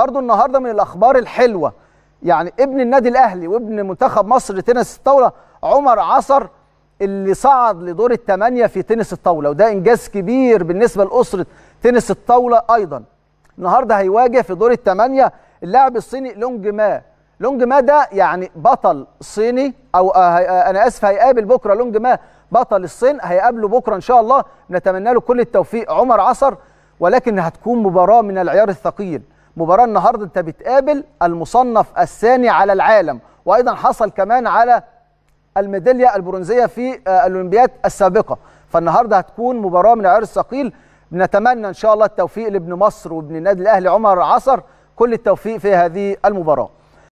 برضه النهارده من الاخبار الحلوه يعني ابن النادي الاهلي وابن منتخب مصر لتنس الطاوله عمر عصر اللي صعد لدور الثمانيه في تنس الطاوله وده انجاز كبير بالنسبه لاسره تنس الطاوله ايضا النهارده هيواجه في دور الثمانيه اللاعب الصيني لونج ما لونج ما ده يعني بطل صيني او آه، آه، انا اسف هيقابل بكره لونج ما بطل الصين هيقابله بكره ان شاء الله نتمنى له كل التوفيق عمر عصر ولكن هتكون مباراه من العيار الثقيل مباراه النهارده انت بتقابل المصنف الثاني على العالم وايضا حصل كمان على الميداليه البرونزيه في آه، الاولمبياد السابقه فالنهارده هتكون مباراه من العيار الثقيل نتمنى ان شاء الله التوفيق لابن مصر وابن النادي الاهلي عمر عصر كل التوفيق في هذه المباراه